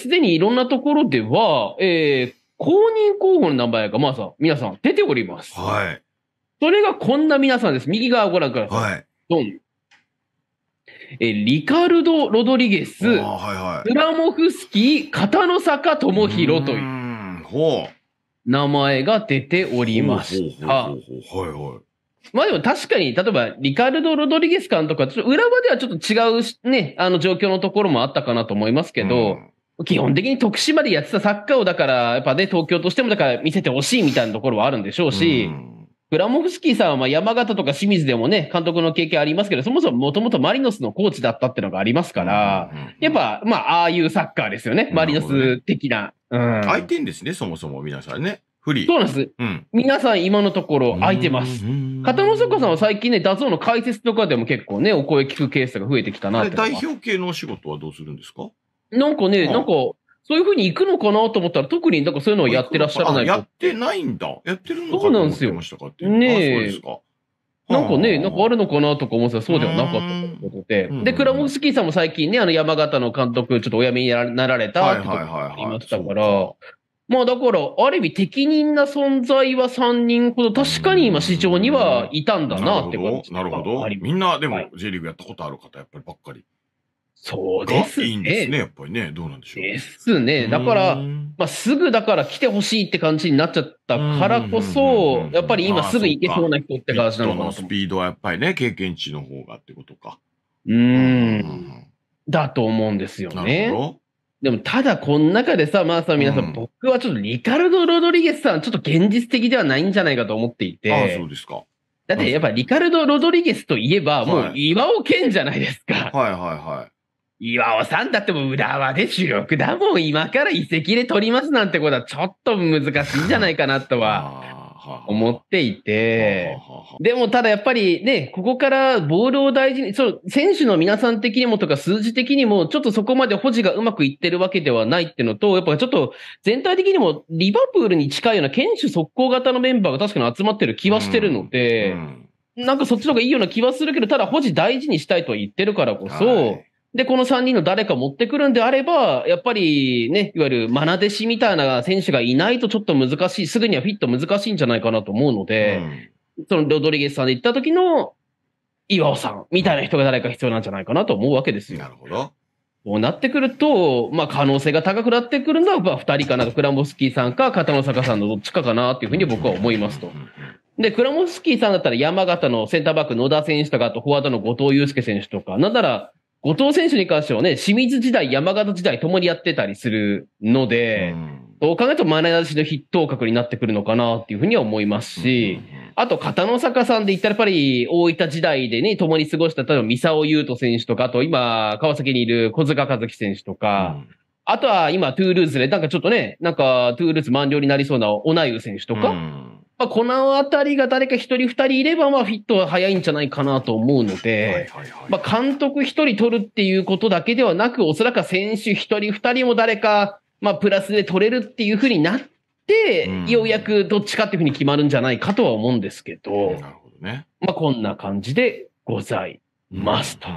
すでにいろんなところでは、えー、公認候補の名前が、まあさ、皆さん出ております。はい。それがこんな皆さんです。右側ご覧ください。はい。ドン。えー、リカルド・ロドリゲス、あはいはい、スラモフスキー、片野坂智弘というほう名前が出ておりました。はいはい。まあでも確かに、例えば、リカルド・ロドリゲス監督は、ちょっと裏場ではちょっと違うね、あの状況のところもあったかなと思いますけど、う基本的に徳島でやってたサッカーをだから、やっぱね、東京としてもだから見せてほしいみたいなところはあるんでしょうし、グラモフスキーさんはまあ山形とか清水でもね、監督の経験ありますけど、そもそももともとマリノスのコーチだったってのがありますから、やっぱ、まあ、ああいうサッカーですよね。マリノス的な。うん。空いてんですね、そもそも皆さんね。フリー。そうなんです。うん、皆さん今のところ空いてます。片野坂さんは最近ね、ダゾの解説とかでも結構ね、お声聞くケースが増えてきたなって。代表系のお仕事はどうするんですかなんかね、うんなんか、そういうふうに行くのかなと思ったら、特になんかそういうのをやってらっしゃらないやっ。てないんだ。やってるのかうなんですよ思ってましたかってうねえそうですか。なんかね、なんかあるのかなとか思ってたそうではなかったということでで、クラモフスキーさんも最近ね、あの山形の監督、ちょっとお辞めになられたって言いましたからまあだから、ある意味適任な存在は3人ほど、確かに今市場にはいたんだなって感じなるほど。なるほどみんな、でも J リーグやったことある方、やっぱりばっかり。そうですね。いいんですね、やっぱりね。どうなんでしょう。ですね。だから、まあ、すぐだから来てほしいって感じになっちゃったからこそ、やっぱり今すぐ行けそうな人って感じなのかなと。のスピードはやっぱりね、経験値の方がってことか。うん。だと思うんですよね。でも、ただ、この中でさ、まあさ、皆さん、うん、僕はちょっとリカルド・ロドリゲスさん、ちょっと現実的ではないんじゃないかと思っていて。ああ、そうですか。だって、やっぱリカルド・ロドリゲスといえば、もう岩尾健じゃないですか。はいはいはい。岩尾さんだっても浦和で主力だもん。今から移籍で取りますなんてことはちょっと難しいんじゃないかなとは思っていて。でもただやっぱりね、ここからボールを大事に、そう、選手の皆さん的にもとか数字的にもちょっとそこまで保持がうまくいってるわけではないってのと、やっぱちょっと全体的にもリバプールに近いような堅守速攻型のメンバーが確かに集まってる気はしてるので、なんかそっちの方がいいような気はするけど、ただ保持大事にしたいとは言ってるからこそ、はいで、この3人の誰か持ってくるんであれば、やっぱりね、いわゆる愛弟子みたいな選手がいないとちょっと難しい、すぐにはフィット難しいんじゃないかなと思うので、うん、そのロドリゲスさんで行った時の岩尾さんみたいな人が誰か必要なんじゃないかなと思うわけですよ。なるほど。こうなってくると、まあ可能性が高くなってくるのは、まあ2人かな、クラモスキーさんか、片野坂さんのどっちかかなっていうふうに僕は思いますと。で、クラモスキーさんだったら山形のセンターバック野田選手とか、あとフォワードの後藤祐介選手とか、なんなら後藤選手に関してはね、清水時代、山形時代ともにやってたりするので、どう考えるとマネ出しの筆頭格になってくるのかなっていうふうには思いますし、あと、片野坂さんで言ったらやっぱり大分時代でね、共に過ごした、例えば三沢優斗選手とか、あと今、川崎にいる小塚和樹選手とか、あとは今、トゥールーズで、なんかちょっとね、なんかトゥールーズ満了になりそうなオナユ選手とか、まあ、このあたりが誰か一人二人いれば、まあ、フィットは早いんじゃないかなと思うので、まあ、監督一人取るっていうことだけではなく、おそらく選手一人二人も誰か、まあ、プラスで取れるっていうふうになって、ようやくどっちかっていうふうに決まるんじゃないかとは思うんですけど、なるほどね。まあ、こんな感じでございますと。